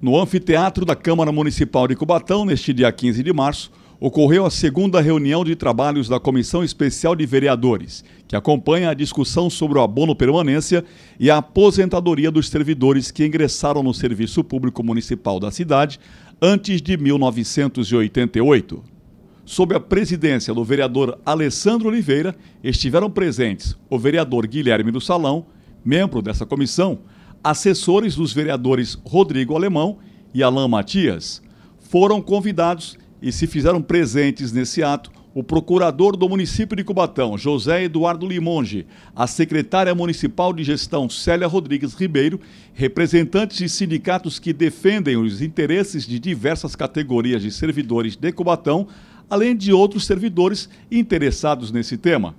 No anfiteatro da Câmara Municipal de Cubatão, neste dia 15 de março, ocorreu a segunda reunião de trabalhos da Comissão Especial de Vereadores, que acompanha a discussão sobre o abono permanência e a aposentadoria dos servidores que ingressaram no Serviço Público Municipal da cidade antes de 1988. Sob a presidência do vereador Alessandro Oliveira, estiveram presentes o vereador Guilherme do Salão, membro dessa comissão, assessores dos vereadores Rodrigo Alemão e Alain Matias foram convidados e se fizeram presentes nesse ato o procurador do município de Cubatão, José Eduardo Limonge, a secretária municipal de gestão, Célia Rodrigues Ribeiro, representantes de sindicatos que defendem os interesses de diversas categorias de servidores de Cubatão, além de outros servidores interessados nesse tema.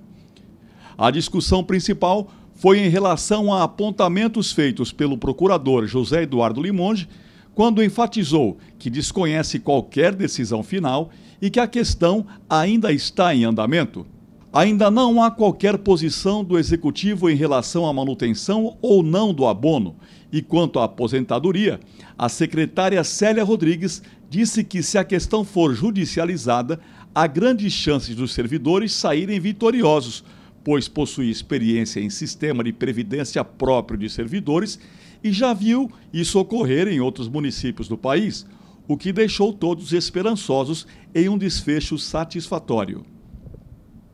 A discussão principal foi em relação a apontamentos feitos pelo procurador José Eduardo Limonge, quando enfatizou que desconhece qualquer decisão final e que a questão ainda está em andamento. Ainda não há qualquer posição do executivo em relação à manutenção ou não do abono. E quanto à aposentadoria, a secretária Célia Rodrigues disse que se a questão for judicializada, há grandes chances dos servidores saírem vitoriosos, pois possui experiência em sistema de previdência próprio de servidores e já viu isso ocorrer em outros municípios do país, o que deixou todos esperançosos em um desfecho satisfatório.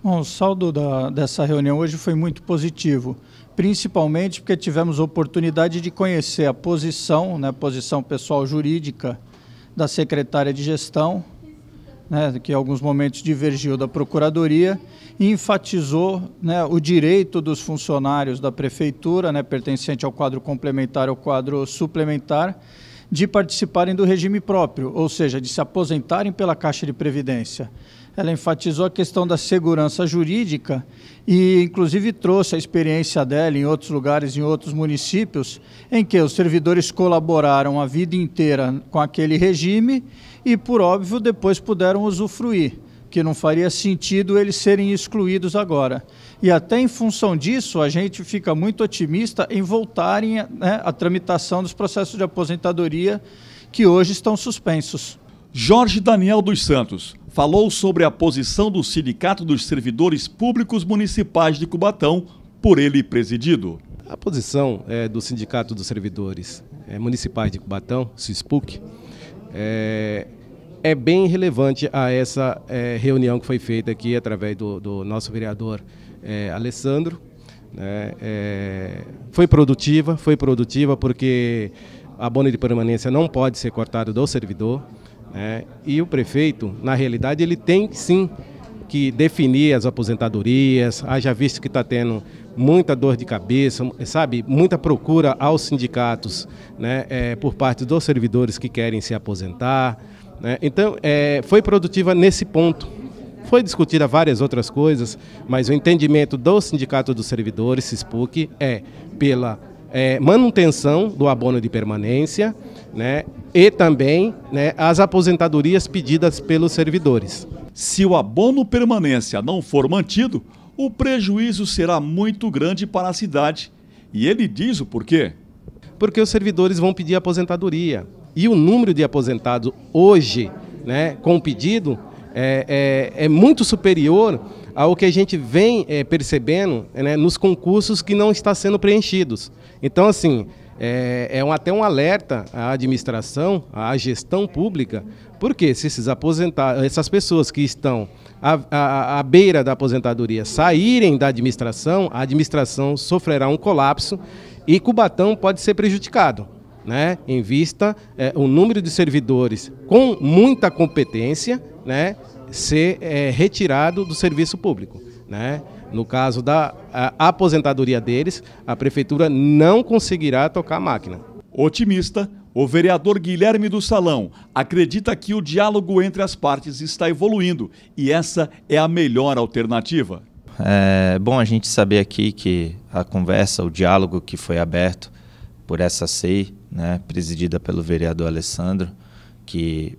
Bom, o saldo da, dessa reunião hoje foi muito positivo, principalmente porque tivemos oportunidade de conhecer a posição, né, posição pessoal jurídica da secretária de gestão, né, que em alguns momentos divergiu da Procuradoria, e enfatizou né, o direito dos funcionários da Prefeitura, né, pertencente ao quadro complementar ao quadro suplementar, de participarem do regime próprio, ou seja, de se aposentarem pela Caixa de Previdência ela enfatizou a questão da segurança jurídica e, inclusive, trouxe a experiência dela em outros lugares, em outros municípios, em que os servidores colaboraram a vida inteira com aquele regime e, por óbvio, depois puderam usufruir que não faria sentido eles serem excluídos agora. E até em função disso, a gente fica muito otimista em voltarem né, à tramitação dos processos de aposentadoria que hoje estão suspensos. Jorge Daniel dos Santos, falou sobre a posição do Sindicato dos Servidores Públicos Municipais de Cubatão, por ele presidido. A posição é, do Sindicato dos Servidores é, Municipais de Cubatão, SISPUC, é, é bem relevante a essa é, reunião que foi feita aqui através do, do nosso vereador é, Alessandro. Né, é, foi produtiva, foi produtiva porque a bônus de permanência não pode ser cortada do servidor. Né? E o prefeito, na realidade, ele tem sim que definir as aposentadorias, haja visto que está tendo muita dor de cabeça, sabe, muita procura aos sindicatos né, é, por parte dos servidores que querem se aposentar. Né? Então, é, foi produtiva nesse ponto. Foi discutida várias outras coisas, mas o entendimento do Sindicato dos Servidores, SISPUC, é pela é, manutenção do abono de permanência né, e também né, as aposentadorias pedidas pelos servidores. Se o abono permanência não for mantido, o prejuízo será muito grande para a cidade. E ele diz o porquê. Porque os servidores vão pedir aposentadoria. E o número de aposentados hoje, né, com o pedido, é, é, é muito superior ao que a gente vem é, percebendo né, nos concursos que não está sendo preenchidos. Então, assim, é, é um, até um alerta à administração, à gestão pública, porque se esses aposentados, essas pessoas que estão à, à, à, beira da aposentadoria saírem da administração, a administração sofrerá um colapso e Cubatão pode ser prejudicado. Né, em vista é, o número de servidores com muita competência, né, ser é, retirado do serviço público. Né? No caso da aposentadoria deles, a prefeitura não conseguirá tocar a máquina. Otimista, o vereador Guilherme do Salão acredita que o diálogo entre as partes está evoluindo e essa é a melhor alternativa. É bom a gente saber aqui que a conversa, o diálogo que foi aberto por essa CEI, né, presidida pelo vereador Alessandro, que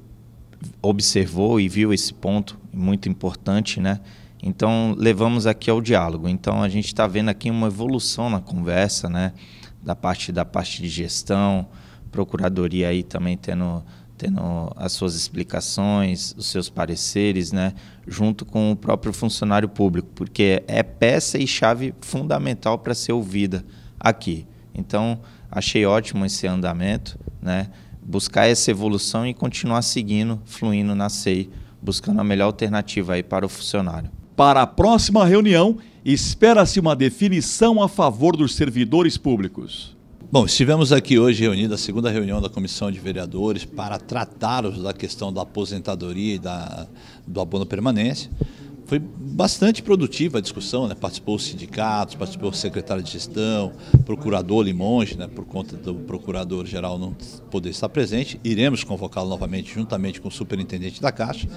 observou e viu esse ponto muito importante, né? Então levamos aqui ao diálogo. Então a gente está vendo aqui uma evolução na conversa, né? Da parte da parte de gestão, procuradoria aí também tendo tendo as suas explicações, os seus pareceres, né, junto com o próprio funcionário público, porque é peça e chave fundamental para ser ouvida aqui. Então, achei ótimo esse andamento, né? buscar essa evolução e continuar seguindo, fluindo na SEI, buscando a melhor alternativa aí para o funcionário. Para a próxima reunião, espera-se uma definição a favor dos servidores públicos. Bom, estivemos aqui hoje reunidos a segunda reunião da Comissão de Vereadores para tratar da questão da aposentadoria e da, do abono permanente foi bastante produtiva a discussão, né? participou os sindicatos, participou o secretário de gestão, procurador Limonge, né? por conta do procurador-geral não poder estar presente, iremos convocá-lo novamente juntamente com o superintendente da Caixa.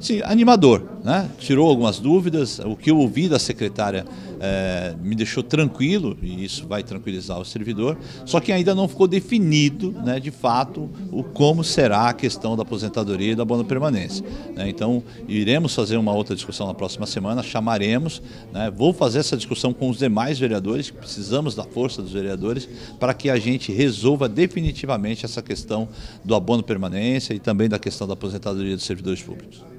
Sim, animador, né? tirou algumas dúvidas, o que eu ouvi da secretária é, me deixou tranquilo, e isso vai tranquilizar o servidor, só que ainda não ficou definido, né, de fato, o como será a questão da aposentadoria e da abono permanência. Né? Então, iremos fazer uma outra discussão na próxima semana, chamaremos, né, vou fazer essa discussão com os demais vereadores, precisamos da força dos vereadores, para que a gente resolva definitivamente essa questão do abono permanência e também da questão da aposentadoria dos servidores públicos.